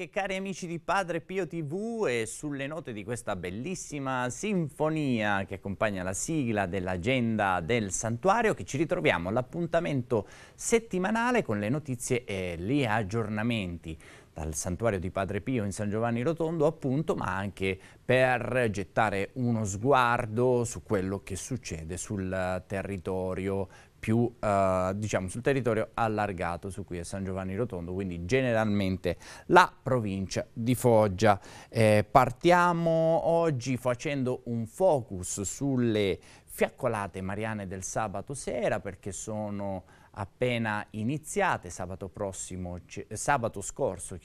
che cari amici di Padre Pio TV e sulle note di questa bellissima sinfonia che accompagna la sigla dell'agenda del santuario che ci ritroviamo all'appuntamento settimanale con le notizie e gli aggiornamenti dal santuario di Padre Pio in San Giovanni Rotondo appunto ma anche per gettare uno sguardo su quello che succede sul territorio più eh, diciamo sul territorio allargato su cui è San Giovanni Rotondo, quindi generalmente la provincia di Foggia. Eh, partiamo oggi facendo un focus sulle fiaccolate mariane del sabato sera perché sono appena iniziate, sabato, prossimo, sabato scorso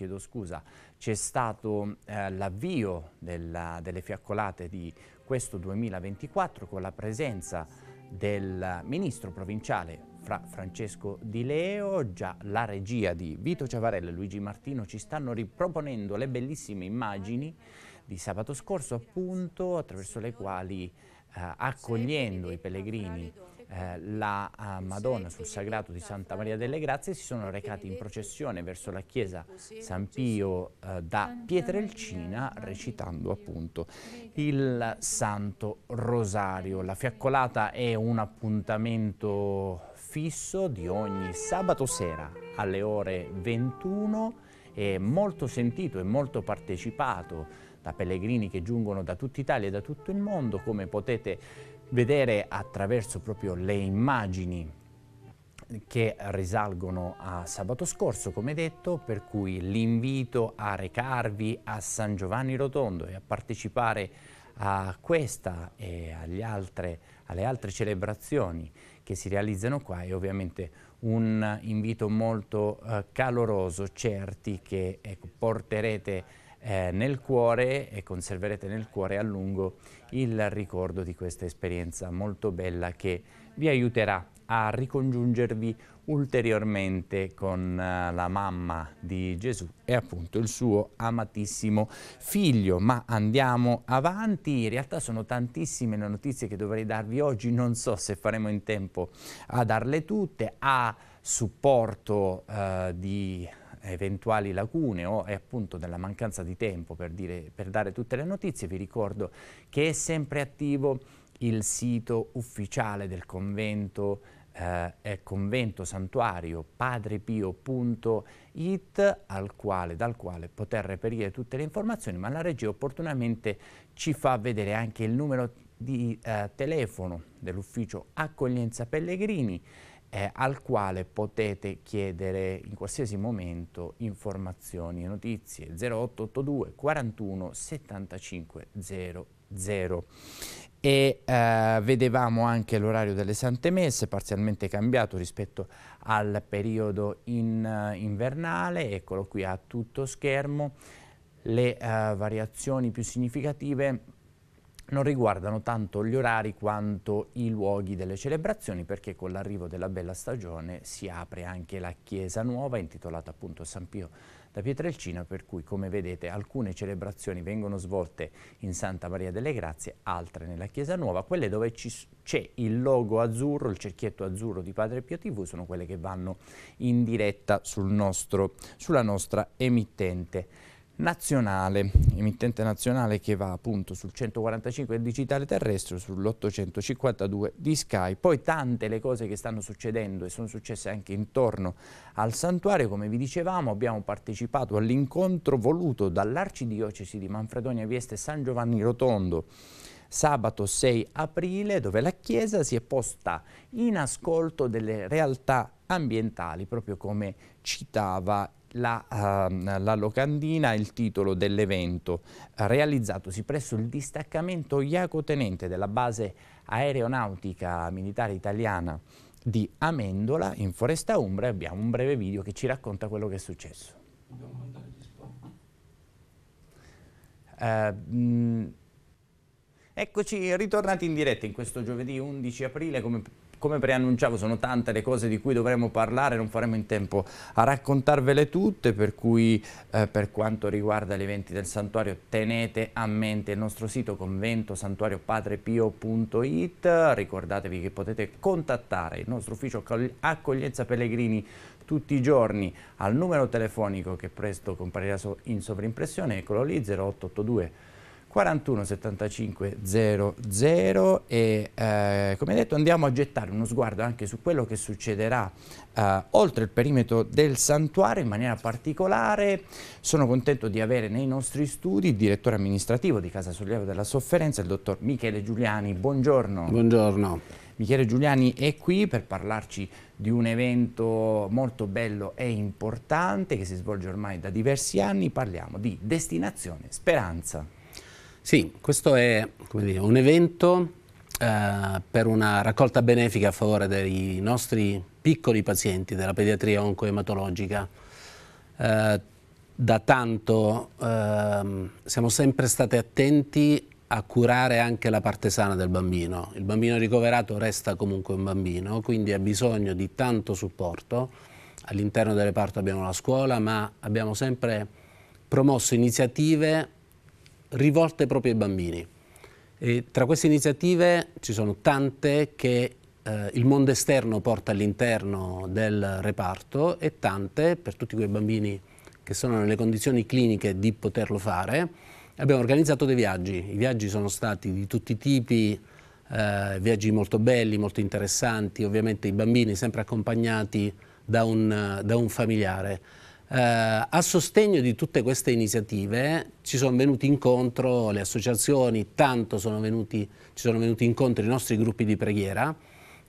c'è stato eh, l'avvio delle fiaccolate di questo 2024 con la presenza del ministro provinciale fra Francesco Di Leo, già la regia di Vito Ciavarella e Luigi Martino ci stanno riproponendo le bellissime immagini di sabato scorso appunto attraverso le quali eh, accogliendo i pellegrini eh, la eh, Madonna sul sagrato di Santa Maria delle Grazie si sono recati in processione verso la chiesa San Pio da Pietrelcina recitando appunto il Santo Rosario. La fiaccolata è un appuntamento fisso di ogni sabato sera alle ore 21 è molto sentito e molto partecipato da pellegrini che giungono da tutta Italia e da tutto il mondo, come potete vedere attraverso proprio le immagini che risalgono a sabato scorso, come detto, per cui l'invito a recarvi a San Giovanni Rotondo e a partecipare a questa e altre, alle altre celebrazioni che si realizzano qua è ovviamente un invito molto eh, caloroso, certi che ecco, porterete eh, nel cuore e conserverete nel cuore a lungo il ricordo di questa esperienza molto bella che vi aiuterà a ricongiungervi ulteriormente con eh, la mamma di Gesù e appunto il suo amatissimo figlio. Ma andiamo avanti, in realtà sono tantissime le notizie che dovrei darvi oggi, non so se faremo in tempo a darle tutte, a supporto eh, di eventuali lacune o appunto della mancanza di tempo per, dire, per dare tutte le notizie, vi ricordo che è sempre attivo il sito ufficiale del convento eh, convento santuario padrepio.it quale, dal quale poter reperire tutte le informazioni, ma la regia opportunamente ci fa vedere anche il numero di eh, telefono dell'ufficio accoglienza pellegrini eh, al quale potete chiedere in qualsiasi momento informazioni e notizie 0882 41 75 00. E eh, vedevamo anche l'orario delle Sante Messe parzialmente cambiato rispetto al periodo in, uh, invernale, eccolo qui a tutto schermo, le uh, variazioni più significative non riguardano tanto gli orari quanto i luoghi delle celebrazioni perché con l'arrivo della bella stagione si apre anche la chiesa nuova intitolata appunto San Pio da Pietrelcina per cui come vedete alcune celebrazioni vengono svolte in Santa Maria delle Grazie, altre nella chiesa nuova, quelle dove c'è il logo azzurro, il cerchietto azzurro di Padre Pio TV sono quelle che vanno in diretta sul nostro, sulla nostra emittente nazionale, emittente nazionale che va appunto sul 145 del digitale terrestre, sull'852 di Sky. Poi tante le cose che stanno succedendo e sono successe anche intorno al santuario, come vi dicevamo abbiamo partecipato all'incontro voluto dall'arcidiocesi di Manfredonia Vieste San Giovanni Rotondo sabato 6 aprile dove la Chiesa si è posta in ascolto delle realtà ambientali proprio come citava la, uh, la locandina il titolo dell'evento eh, realizzatosi presso il distaccamento Iacotenente della base aeronautica militare italiana di Amendola in Foresta Umbra e abbiamo un breve video che ci racconta quello che è successo. Eh, mh, mm, eccoci ritornati in diretta in questo giovedì 11 aprile come come preannunciavo sono tante le cose di cui dovremo parlare, non faremo in tempo a raccontarvele tutte, per cui eh, per quanto riguarda gli eventi del santuario tenete a mente il nostro sito convento santuariopatrepio.it, ricordatevi che potete contattare il nostro ufficio accoglienza pellegrini tutti i giorni al numero telefonico che presto comparirà in sovrimpressione, eccolo lì 0882 41 75 00 e eh, come detto andiamo a gettare uno sguardo anche su quello che succederà eh, oltre il perimetro del santuario in maniera particolare sono contento di avere nei nostri studi il direttore amministrativo di Casa Sollievo della Sofferenza il dottor Michele Giuliani buongiorno buongiorno Michele Giuliani è qui per parlarci di un evento molto bello e importante che si svolge ormai da diversi anni, parliamo di Destinazione Speranza. Sì, questo è dire, un evento eh, per una raccolta benefica a favore dei nostri piccoli pazienti della pediatria oncoematologica. Eh, da tanto eh, siamo sempre stati attenti a curare anche la parte sana del bambino. Il bambino ricoverato resta comunque un bambino, quindi ha bisogno di tanto supporto. All'interno del reparto abbiamo la scuola, ma abbiamo sempre promosso iniziative rivolte proprio ai bambini. E tra queste iniziative ci sono tante che eh, il mondo esterno porta all'interno del reparto e tante per tutti quei bambini che sono nelle condizioni cliniche di poterlo fare. Abbiamo organizzato dei viaggi, i viaggi sono stati di tutti i tipi, eh, viaggi molto belli, molto interessanti, ovviamente i bambini sempre accompagnati da un, da un familiare. Eh, a sostegno di tutte queste iniziative ci sono venuti incontro le associazioni, tanto sono venuti, ci sono venuti incontro i nostri gruppi di preghiera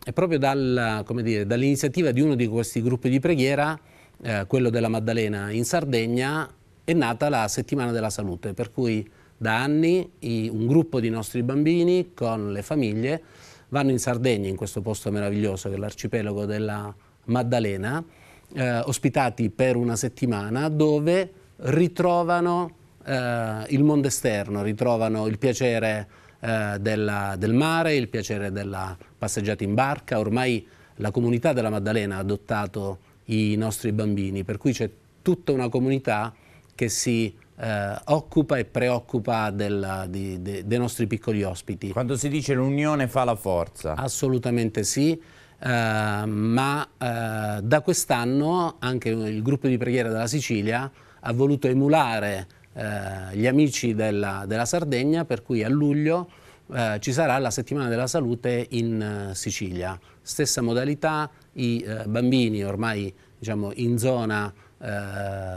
e proprio dal, dall'iniziativa di uno di questi gruppi di preghiera, eh, quello della Maddalena in Sardegna, è nata la settimana della salute, per cui da anni i, un gruppo di nostri bambini con le famiglie vanno in Sardegna, in questo posto meraviglioso che è l'arcipelago della Maddalena, eh, ospitati per una settimana dove ritrovano eh, il mondo esterno, ritrovano il piacere eh, della, del mare, il piacere della passeggiata in barca. Ormai la comunità della Maddalena ha adottato i nostri bambini, per cui c'è tutta una comunità che si eh, occupa e preoccupa della, di, de, dei nostri piccoli ospiti. Quando si dice l'unione fa la forza. Assolutamente sì, eh, ma eh, da quest'anno anche il gruppo di preghiera della Sicilia ha voluto emulare eh, gli amici della, della, Sardegna, per cui a luglio eh, ci sarà la settimana della salute in eh, Sicilia. Stessa modalità, i bambini ormai diciamo, in zona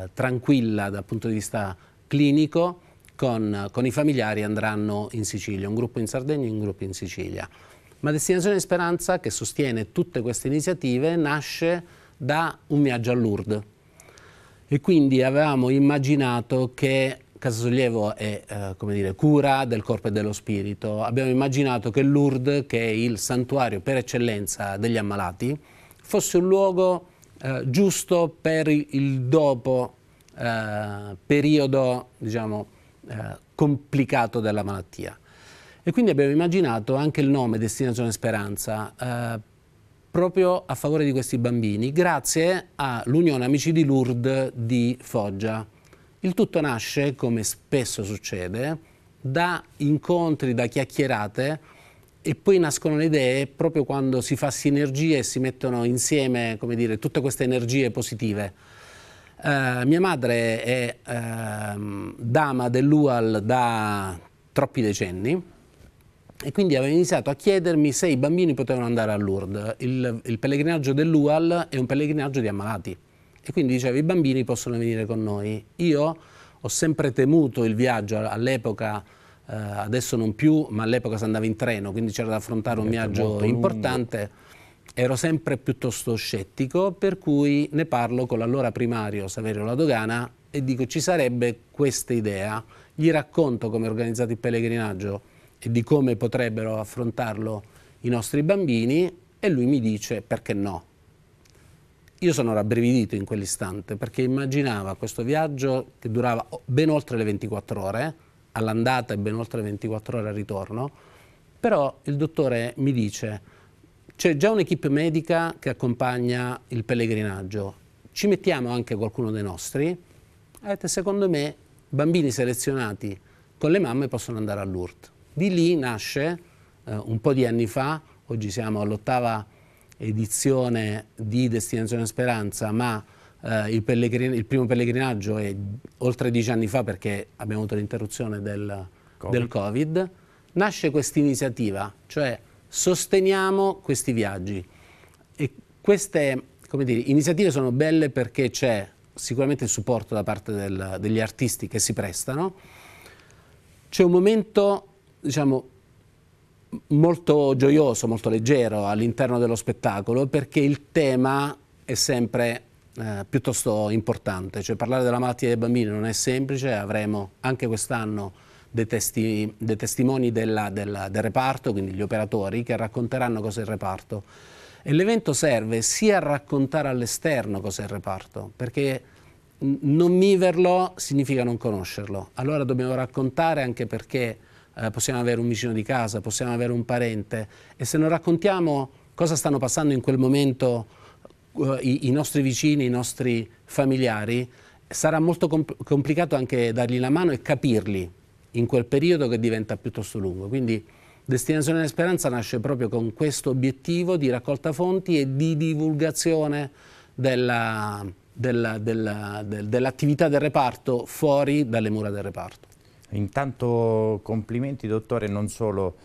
tranquilla dal punto di vista clinico, con, con, i familiari andranno in Sicilia, un gruppo in Sardegna e un gruppo in Sicilia. Ma Destinazione Speranza, che sostiene tutte queste iniziative, nasce da un viaggio a Lourdes. E quindi avevamo immaginato che Casa Sollievo è eh, dire, cura del corpo e dello spirito. Abbiamo immaginato che Lourdes, che è il santuario per eccellenza degli ammalati, fosse un luogo eh, giusto per il dopo eh, periodo diciamo, eh, complicato della malattia. E quindi abbiamo immaginato anche il nome Destinazione Speranza, eh, proprio a favore di questi bambini, grazie all'Unione Amici di Lourdes di Foggia. Il tutto nasce, come spesso succede, da incontri, da chiacchierate e poi nascono le idee proprio quando si fa sinergia e si mettono insieme come dire, tutte queste energie positive. Eh, mia madre è eh, dama dell'UAL da troppi decenni, e quindi aveva iniziato a chiedermi se i bambini potevano andare a Lourdes. Il, il pellegrinaggio dell'UAL è un pellegrinaggio di ammalati e quindi diceva i bambini possono venire con noi. Io ho sempre temuto il viaggio all'epoca, eh, adesso non più, ma all'epoca si andava in treno, quindi c'era da affrontare un è viaggio importante. Lungo. Ero sempre piuttosto scettico, per cui ne parlo con l'allora primario Saverio Ladogana e dico ci sarebbe questa idea. Gli racconto come è organizzato il pellegrinaggio e di come potrebbero affrontarlo i nostri bambini e lui mi dice perché no. Io sono rabbrividito in quell'istante perché immaginava questo viaggio che durava ben oltre le 24 ore, all'andata e ben oltre le 24 ore al ritorno, però il dottore mi dice c'è già un'equipe medica che accompagna il pellegrinaggio, ci mettiamo anche qualcuno dei nostri, e secondo me bambini selezionati con le mamme possono andare all'URT. Di lì nasce, eh, un po' di anni fa, oggi siamo all'ottava edizione di Destinazione Speranza, ma eh, il, il, primo pellegrinaggio è oltre dieci anni fa perché abbiamo avuto l'interruzione del Covid. del Covid, nasce questa iniziativa, cioè sosteniamo questi viaggi. E queste dire, iniziative sono belle perché c'è sicuramente il supporto da parte del, degli artisti che si prestano, c'è un momento diciamo, molto gioioso, molto leggero all'interno dello spettacolo perché il tema è sempre eh, piuttosto importante, cioè parlare della malattia dei bambini non è semplice, avremo anche quest'anno dei, testi, dei testimoni della, della, del reparto, quindi gli operatori, che racconteranno cos'è il reparto. E l'evento serve sia a raccontare all'esterno cos'è il reparto, perché non viverlo significa non conoscerlo. Allora dobbiamo raccontare anche perché eh, possiamo avere un vicino di casa, possiamo avere un parente e se non raccontiamo cosa stanno passando in quel momento eh, i, i, nostri vicini, i nostri familiari, sarà molto compl complicato anche dargli la mano e capirli in quel periodo che diventa piuttosto lungo. Quindi Destinazione della Speranza nasce proprio con questo obiettivo di raccolta fonti e di divulgazione dell'attività della, della, del, dell del reparto fuori dalle mura del reparto. Intanto complimenti dottore non solo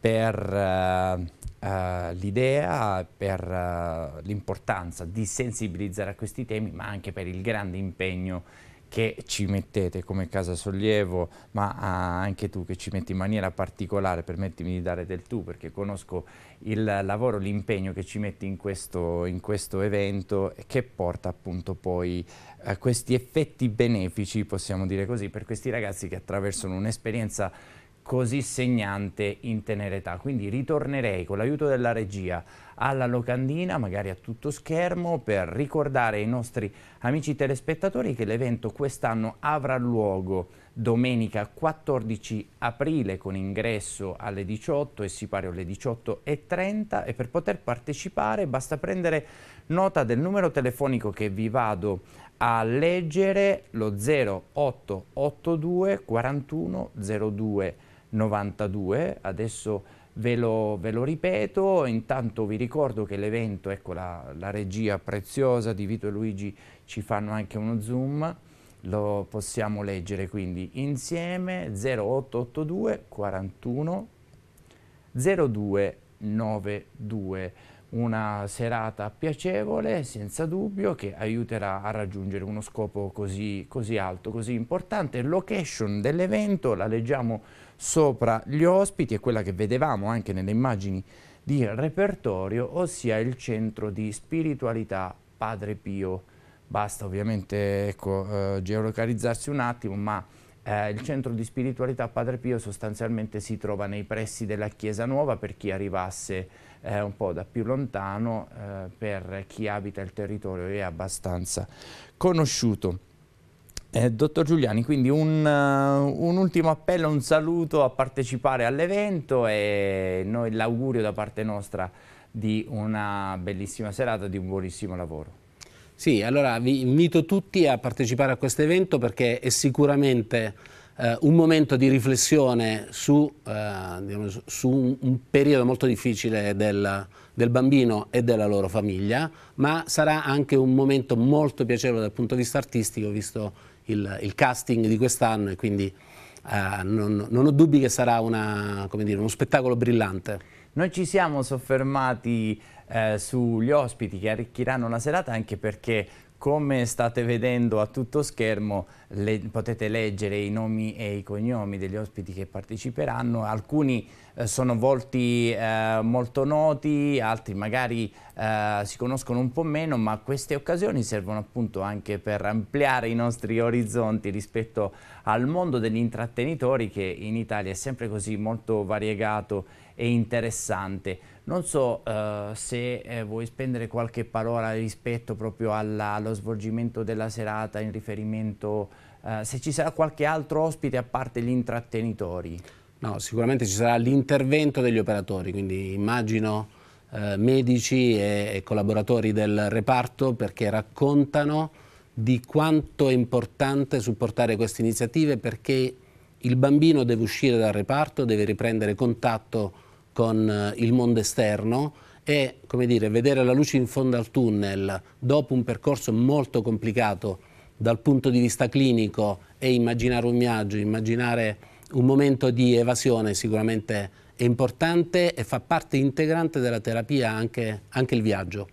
per uh, uh, l'idea, per uh, l'importanza di sensibilizzare a questi temi, ma anche per il grande impegno che ci mettete come Casa Sollievo, ma ah, anche tu che ci metti in maniera particolare, permettimi di dare del tu, perché conosco il lavoro, l'impegno che ci metti in questo, in questo evento e che porta appunto poi a eh, questi effetti benefici, possiamo dire così, per questi ragazzi che attraversano un'esperienza così segnante in tenera età. Quindi ritornerei con l'aiuto della regia alla locandina, magari a tutto schermo, per ricordare ai nostri amici telespettatori che l'evento quest'anno avrà luogo domenica 14 aprile con ingresso alle 18 e si pari alle 18.30 e per poter partecipare basta prendere nota del numero telefonico che vi vado a leggere lo 0882 41 02 92 adesso Ve lo, ve lo, ripeto, intanto vi ricordo che l'evento, ecco la, la, regia preziosa di Vito e Luigi ci fanno anche uno zoom, lo possiamo leggere quindi insieme 0882 41 0292, una serata piacevole senza dubbio che aiuterà a raggiungere uno scopo così, così alto, così importante. Location dell'evento la leggiamo sopra gli ospiti, e quella che vedevamo anche nelle immagini di repertorio, ossia il centro di spiritualità Padre Pio. Basta ovviamente ecco, eh, geolocalizzarsi un attimo, ma eh, il centro di spiritualità Padre Pio sostanzialmente si trova nei pressi della Chiesa Nuova per chi arrivasse eh, un po' da più lontano, eh, per chi abita il territorio è abbastanza conosciuto. Eh, dottor Giuliani, quindi un, uh, un, ultimo appello, un saluto a partecipare all'evento e noi l'augurio da parte nostra di una bellissima serata, di un buonissimo lavoro. Sì, allora vi invito tutti a partecipare a questo evento perché è sicuramente eh, un momento di riflessione su, eh, diciamo, su un, un, periodo molto difficile del, del, bambino e della loro famiglia, ma sarà anche un momento molto piacevole dal punto di vista artistico, visto il, il casting di quest'anno e quindi eh, non, non, ho dubbi che sarà una, dire, uno spettacolo brillante. Noi ci siamo soffermati eh, sugli ospiti che arricchiranno la serata anche perché come state vedendo a tutto schermo le, potete leggere i nomi e i cognomi degli ospiti che parteciperanno, alcuni eh, sono volti eh, molto noti, altri magari eh, si conoscono un po' meno, ma queste occasioni servono appunto anche per ampliare i nostri orizzonti rispetto al mondo degli intrattenitori che in Italia è sempre così molto variegato e interessante. Non so eh, se eh, vuoi spendere qualche parola rispetto proprio alla, allo svolgimento della serata in riferimento, eh, se ci sarà qualche altro ospite a parte gli intrattenitori. No, sicuramente ci sarà l'intervento degli operatori, quindi immagino eh, medici e, e collaboratori del reparto perché raccontano di quanto è importante supportare queste iniziative perché il bambino deve uscire dal reparto, deve riprendere contatto con con eh, il mondo esterno e come dire, vedere la luce in fondo al tunnel dopo un percorso molto complicato dal punto di vista clinico e immaginare un viaggio, immaginare un momento di evasione sicuramente è importante e fa parte integrante della terapia anche, anche il viaggio.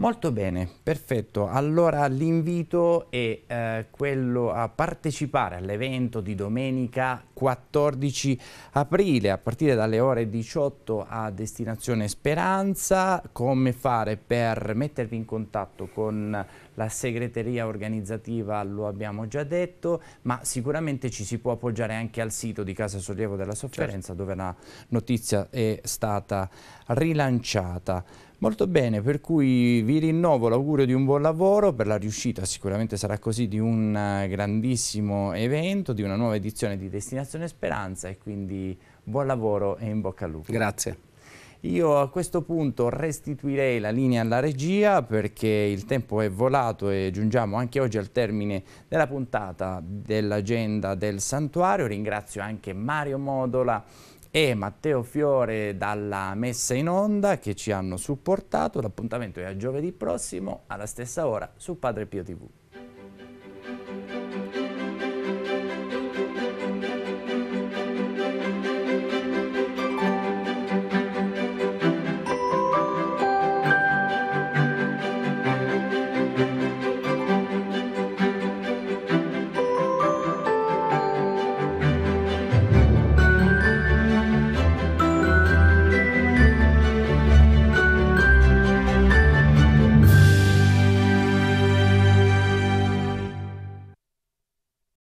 Molto bene, perfetto. Allora l'invito è eh, quello a partecipare all'evento di domenica 14 aprile a partire dalle ore 18 a destinazione Speranza. Come fare per mettervi in contatto con la segreteria organizzativa lo abbiamo già detto, ma sicuramente ci si può appoggiare anche al sito di Casa Sollievo della Sofferenza certo. dove la notizia è stata rilanciata. Molto bene, per cui vi rinnovo l'augurio di un buon lavoro per la riuscita, sicuramente sarà così, di un eh, grandissimo evento, di una nuova edizione di Destinazione Speranza e quindi buon lavoro e in bocca al lupo. Grazie. Io a questo punto restituirei la linea alla regia perché il tempo è volato e giungiamo anche oggi al termine della puntata dell'agenda del santuario. Ringrazio anche Mario Modola e Matteo Fiore dalla messa in onda che ci hanno supportato. L'appuntamento è a giovedì prossimo alla stessa ora su Padre Pio TV.